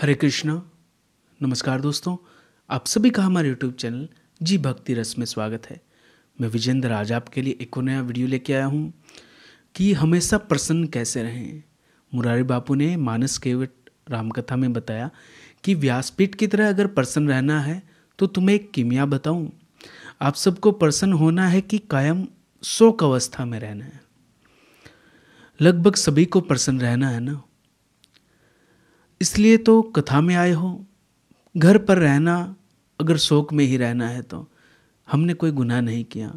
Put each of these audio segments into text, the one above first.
हरे कृष्णा नमस्कार दोस्तों आप सभी का हमारे यूट्यूब चैनल जी भक्ति रस में स्वागत है मैं विजेंद्र आज आपके लिए एक और नया वीडियो लेके आया हूँ कि हमेशा प्रसन्न कैसे रहें मुरारी बापू ने मानस केवट रामकथा में बताया कि व्यासपीठ की तरह अगर प्रसन्न रहना है तो तुम्हें एक किमिया बताऊँ आप सबको प्रसन्न होना है कि कायम शोक अवस्था में रहना है लगभग सभी को प्रसन्न रहना है ना इसलिए तो कथा में आए हो घर पर रहना अगर शोक में ही रहना है तो हमने कोई गुनाह नहीं किया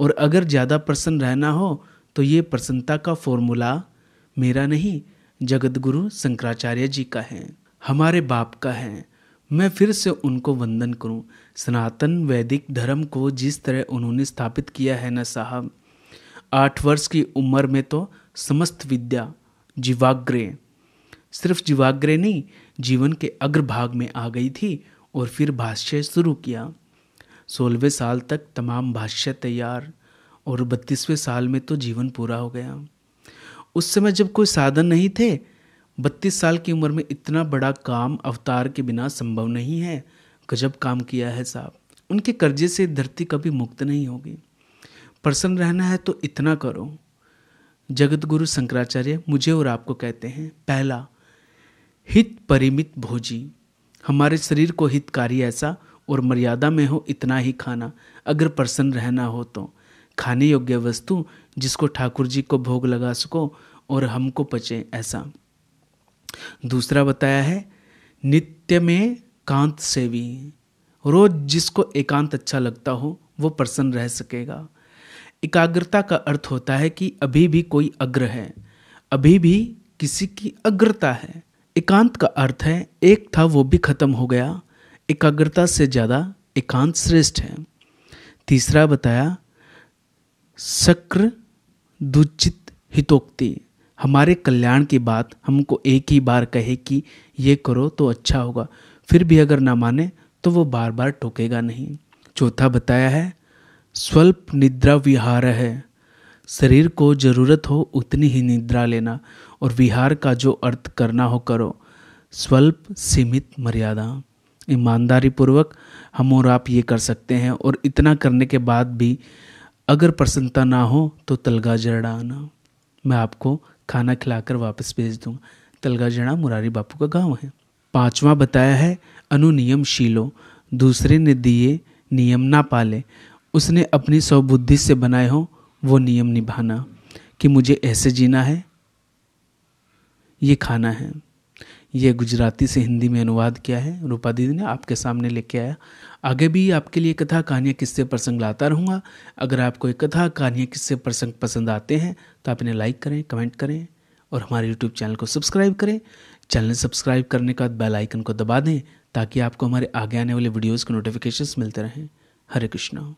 और अगर ज़्यादा प्रसन्न रहना हो तो ये प्रसन्नता का फॉर्मूला मेरा नहीं जगत गुरु शंकराचार्य जी का है हमारे बाप का है मैं फिर से उनको वंदन करूं सनातन वैदिक धर्म को जिस तरह उन्होंने स्थापित किया है ना साहब आठ वर्ष की उम्र में तो समस्त विद्या जीवाग्रह सिर्फ जीवाग्रे नहीं जीवन के अग्रभाग में आ गई थी और फिर भाष्य शुरू किया सोलहवें साल तक तमाम भाष्य तैयार और बत्तीसवें साल में तो जीवन पूरा हो गया उस समय जब कोई साधन नहीं थे बत्तीस साल की उम्र में इतना बड़ा काम अवतार के बिना संभव नहीं है गजब काम किया है साहब उनके कर्जे से धरती कभी मुक्त नहीं होगी प्रसन्न रहना है तो इतना करो जगत गुरु शंकराचार्य मुझे और आपको कहते हैं पहला हित परिमित भोजी हमारे शरीर को हितकारी ऐसा और मर्यादा में हो इतना ही खाना अगर प्रसन्न रहना हो तो खाने योग्य वस्तु जिसको ठाकुर जी को भोग लगा सको और हमको पचे ऐसा दूसरा बताया है नित्य में कांत सेवी रोज जिसको एकांत अच्छा लगता हो वो प्रसन्न रह सकेगा एकाग्रता का अर्थ होता है कि अभी भी कोई अग्र है अभी भी किसी की अग्रता है एकांत का अर्थ है एक था वो भी खत्म हो गया एकाग्रता से ज़्यादा एकांत श्रेष्ठ है तीसरा बताया शक्र दुचित हितोक्ति हमारे कल्याण की बात हमको एक ही बार कहे कि ये करो तो अच्छा होगा फिर भी अगर ना माने तो वो बार बार टोकेगा नहीं चौथा बताया है स्वल्प निद्रा विहार है शरीर को जरूरत हो उतनी ही निद्रा लेना और विहार का जो अर्थ करना हो करो स्वल्प सीमित मर्यादा ईमानदारी पूर्वक हम और आप ये कर सकते हैं और इतना करने के बाद भी अगर प्रसन्नता ना हो तो तलगा जड़ा आना मैं आपको खाना खिलाकर वापस भेज दूँगा तलगा जड़ा मुरारी बापू का गांव है पांचवा बताया है अनुनियम शीलो दूसरे ने दिए नियम ना पाले उसने अपनी स्वबुद्धि से बनाए हों वो नियम निभाना कि मुझे ऐसे जीना है ये खाना है ये गुजराती से हिंदी में अनुवाद किया है रूपा दीदी ने आपके सामने लेके आया आगे भी आपके लिए कथा कहानियाँ किस्से प्रसंग लाता रहूँगा अगर आपको ये कथा कहानियाँ किस्से प्रसंग पसंद आते हैं तो आप इन्हें लाइक करें कमेंट करें और हमारे यूट्यूब चैनल को सब्सक्राइब करें चैनल सब्सक्राइब करने के बाद बेल आइकन को दबा दें ताकि आपको हमारे आगे आने वाले वीडियोज़ के नोटिफिकेशन मिलते रहें हरे कृष्णा